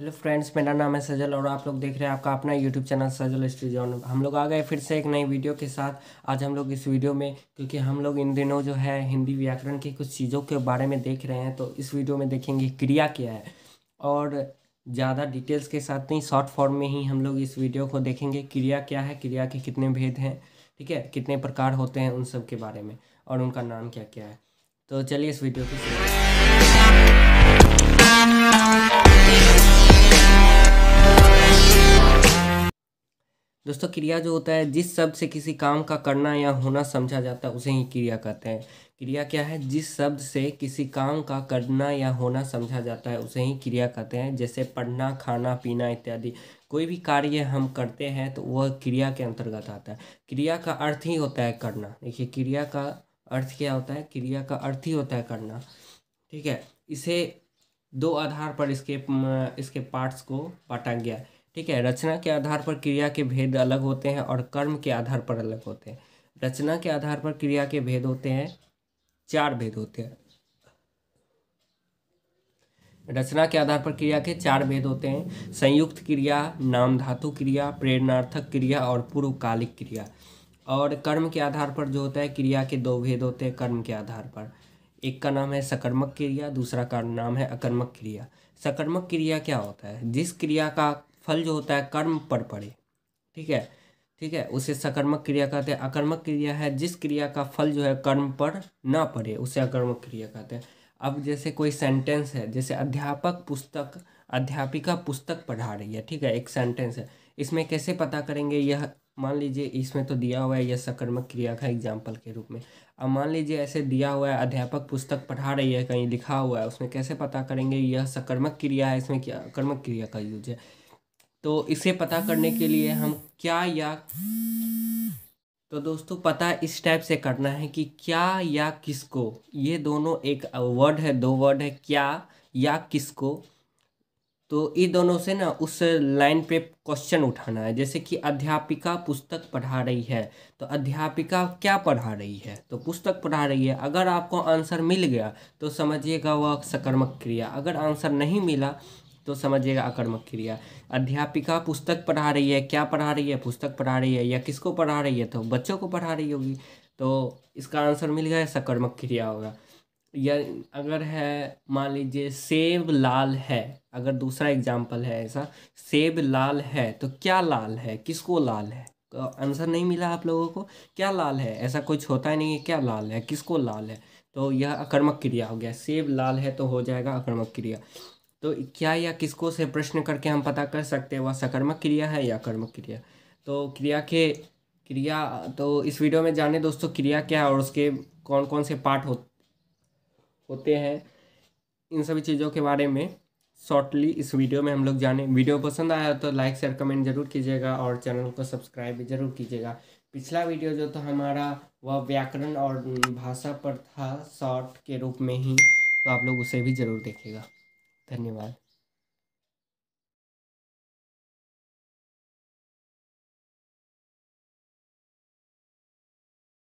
hello friends मेरा नाम है सजल और आप लोग देख रहे हैं आपका अपना YouTube channel Sajal study zone हम लोग आ गए फिर से एक नई वीडियो के साथ आज हम लोग इस वीडियो में क्योंकि हम लोग इन दिनों जो है हिंदी व्याकरण की कुछ चीज़ों के बारे में देख रहे हैं तो इस वीडियो में देखेंगे क्रिया क्या है और ज़्यादा डिटेल्स के साथ नहीं शॉर्ट फॉर्म में ही हम लोग इस वीडियो को देखेंगे क्रिया क्या है क्रिया के कितने भेद हैं ठीक है कितने प्रकार होते हैं उन सब के बारे में और उनका नाम क्या क्या है तो चलिए इस वीडियो को दोस्तों क्रिया जो होता है जिस शब्द से किसी काम का करना या होना समझा जाता है उसे ही क्रिया कहते हैं क्रिया क्या है जिस शब्द से किसी काम का करना या होना समझा जाता है उसे ही क्रिया कहते हैं जैसे पढ़ना खाना पीना इत्यादि कोई भी कार्य हम करते हैं तो वह क्रिया के अंतर्गत आता है क्रिया का अर्थ ही होता है करना देखिए क्रिया का अर्थ क्या होता है क्रिया का अर्थ ही होता है करना ठीक है इसे दो आधार पर इसके इसके पार्ट्स को बांटा गया ठीक है रचना के आधार पर क्रिया के भेद अलग होते हैं और कर्म के आधार पर अलग होते हैं रचना के आधार पर क्रिया के भेद होते हैं चार भेद होते हैं रचना के आधार पर क्रिया के चार भेद होते हैं संयुक्त क्रिया नाम धातु क्रिया प्रेरणार्थक क्रिया और पूर्वकालिक क्रिया और कर्म के आधार पर जो होता है क्रिया के दो भेद होते हैं कर्म के आधार पर एक का नाम है सकर्मक क्रिया दूसरा का नाम है अकर्मक क्रिया सकर्मक क्रिया क्या होता है जिस क्रिया का फल जो होता है कर्म पर पड़े ठीक है ठीक है उसे सकर्मक क्रिया कहते हैं अकर्मक क्रिया है जिस क्रिया का फल जो है कर्म पर ना पड़े उसे अकर्मक क्रिया कहते हैं अब जैसे कोई सेंटेंस है जैसे अध्यापक पुस्तक अध्यापिका पुस्तक पढ़ा रही है ठीक है एक सेंटेंस है इसमें कैसे पता करेंगे यह मान लीजिए इसमें तो दिया हुआ है यह सकर्मक क्रिया का एग्जाम्पल के रूप में अब मान लीजिए ऐसे दिया हुआ है अध्यापक पुस्तक पढ़ा रही है कहीं लिखा हुआ है उसमें कैसे पता करेंगे यह सकर्मक क्रिया है इसमें क्या कर्मक क्रिया का यूज है तो इसे पता करने के लिए हम क्या या तो दोस्तों पता इस टाइप से करना है कि क्या या किसको ये दोनों एक वर्ड है दो वर्ड है क्या या किसको तो इन दोनों से ना उस लाइन पे क्वेश्चन उठाना है जैसे कि अध्यापिका पुस्तक पढ़ा रही है तो अध्यापिका क्या पढ़ा रही है तो पुस्तक पढ़ा रही है अगर आपको आंसर मिल गया तो समझिएगा वह सकर्मक क्रिया अगर आंसर नहीं मिला तो समझिएगा आकर्मक क्रिया अध्यापिका पुस्तक पढ़ा रही है क्या पढ़ा रही है पुस्तक पढ़ा रही है या किसको पढ़ा रही है तो बच्चों को पढ़ा रही होगी तो इसका आंसर मिल गया सकर्मक क्रिया होगा या अगर है मान लीजिए सेब लाल है अगर दूसरा एग्जाम्पल है ऐसा सेब लाल है तो क्या लाल है किसको लाल है तो आंसर नहीं मिला आप लोगों को क्या लाल है ऐसा कुछ होता ही नहीं है क्या लाल है किसको लाल है तो यह अकर्मक क्रिया हो गया सेब लाल है तो हो जाएगा अकर्मक क्रिया तो क्या या किसको से प्रश्न करके हम पता कर सकते हैं वह सकर्मक क्रिया है या कर्मक क्रिया तो क्रिया के क्रिया तो इस वीडियो में जाने दोस्तों क्रिया क्या है और उसके कौन कौन से पार्ट हो, होते हैं इन सभी चीज़ों के बारे में शॉर्टली इस वीडियो में हम लोग जाने वीडियो पसंद आया तो लाइक शेयर कमेंट जरूर कीजिएगा और चैनल को सब्सक्राइब भी जरूर कीजिएगा पिछला वीडियो जो तो हमारा वह व्याकरण और भाषा पर था शॉर्ट के रूप में ही तो आप लोग उसे भी ज़रूर देखिएगा धन्यवाद